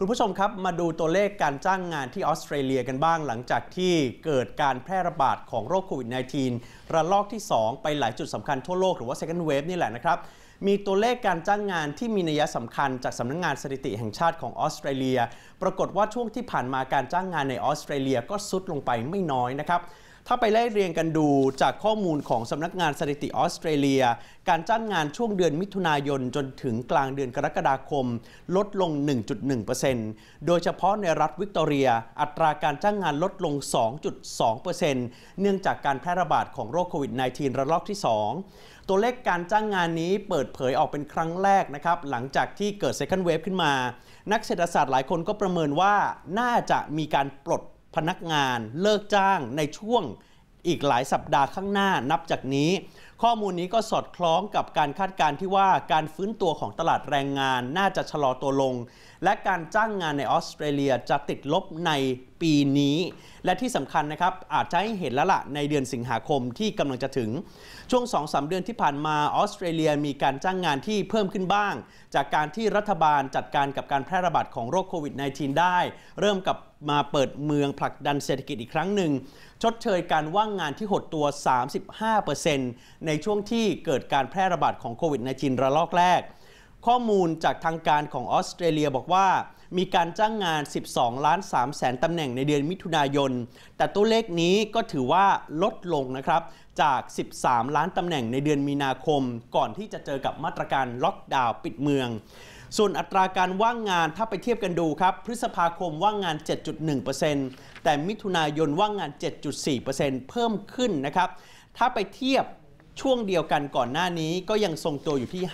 คุณผู้ชมครับมาดูตัวเลขการจ้างงานที่ออสเตรเลียกันบ้างหลังจากที่เกิดการแพร่ระบาดของโรคโควิด -19 ระลอกที่ 2 ไปหลายจุดสำคัญทั่วโลกหรือว่า second wave นี่แหละนะครับ มีตัวเลขการจ้างงานที่มีนัยสำคัญจากสำนักงงานสถิติแห่งชาติของออสเตรเลีย ปรากฏว่าช่วงที่ผ่านมาการจ้างงานในออสเตรเลียก็ซุดลงไปไม่น้อยนะครับถ้าไปไล่เรียงกันดูจากข้อมูลของสำนักงานสถิติออสเตรเลีย การจ้างงานช่วงเดือนมิถุนายน จนถึงกลางเดือนกรกฎาคม ลดลง 1.1%โดยเฉพาะในรัฐวิกตอเรียอัตราการจ้างงานลดลง 2.2%เนื่องจากการแพร่ระบาดของโรคโควิด -19 ระลอกที่ 2 ตัวเลขการจ้างงานนี้เปิดเผยออกเป็นครั้งแรกนะครับหลังจากที่เกิด second wave ขึ้นมา นักเศรษฐศาสตร์หลายคนก็ประเมินว่า น่าจะมีการปลดพนักงานเลิกจ้างในช่วงอีกหลายสัปดาห์ข้างหน้านับจากนี้ ข้อมูลนี้ก็สอดคล้องกับการคาดการณ์ที่ว่าการฟื้นตัวของตลาดแรงงานน่าจะชะลอตัวลงและการจ้างงานในออสเตรเลียจะติดลบในปีนี้และที่สำคัญนะครับ อาจจะให้เห็นแล้วละ่ะในเดือนสิงหาคมที่กำลังจะถึงช่วง2สเดือนที่ผ่านมาออสเตรเลียมีการจ้างงานที่เพิ่มขึ้นบ้างจากการที่รัฐบาลจัดการกับการแพร่ระบาดของโรคโควิด -19 ได้ เริ่มกับมาเปิดเมืองผลักดันเศรษฐกิจอีกครั้งหนึ่ง ชดเชยการว่างงานที่หดตัว 35%ในช่วงที่เกิดการแพร่ระบาดของโควิด -19 ระลอกแรกข้อมูลจากทางการของออสเตรเลียบอกว่า มีการจ้างงาน 12 ล้าน 3 แสนตำแหน่งในเดือนมิถุนายน แต่ตัวเลขนี้ก็ถือว่าลดลงนะครับ จาก 13 ล้านตำแหน่งในเดือนมีนาคม ก่อนที่จะเจอกับมาตรการล็อกดาวน์ปิดเมือง ส่วนอัตราการว่างงานถ้าไปเทียบกันดูครับ พฤษภาคมว่างงาน 7.1%แต่มิถุนายนว่างงาน 7.4%เพิ่มขึ้นนะครับ ถ้าไปเทียบช่วงเดียวกันก่อนหน้านี้ก็ยังทรงตัวอยู่ที่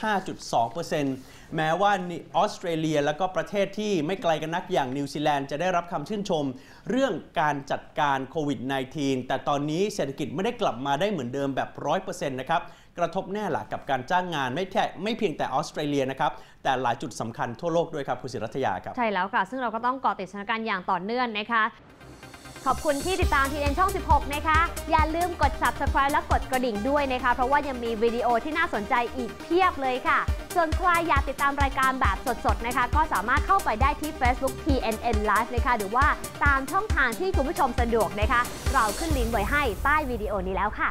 5.2%แม้ว่าออสเตรเลียและก็ประเทศที่ไม่ไกลกันนักอย่างนิวซีแลนด์จะได้รับคำชื่นชมเรื่องการจัดการโควิด -19 แต่ตอนนี้เศรษฐกิจไม่ได้กลับมาได้เหมือนเดิมแบบ 100%นะครับ กระทบแน่หละกับการจ้างงานไม่แค่ไม่เพียงแต่ออสเตรเลียนะครับ แต่หลายจุดสำคัญทั่วโลกด้วยครับ คุณศิรัทยาครับ ใช่แล้วค่ะซึ่งเราก็ต้องเกาะติดสถานการณ์อย่างต่อเนื่องนะคะขอบคุณที่ติดตามทีเ็นช่อง 16 นะคะ อย่าลืมกด subscribe และกดกระดิ่งด้วยนะคะ เพราะว่ายังมีวิดีโอที่น่าสนใจอีกเพียบเลยค่ะ ส่วนใครอยากติดตามรายการแบบสดๆ นะคะ ก็สามารถเข้าไปได้ที่ Facebook TNN Live เลยค่ะ หรือว่าตามช่องทางที่คุณผู้ชมสะดวกนะคะ เราขึ้นลิงก์ไว้ให้ใต้วิดีโอนี้แล้วค่ะ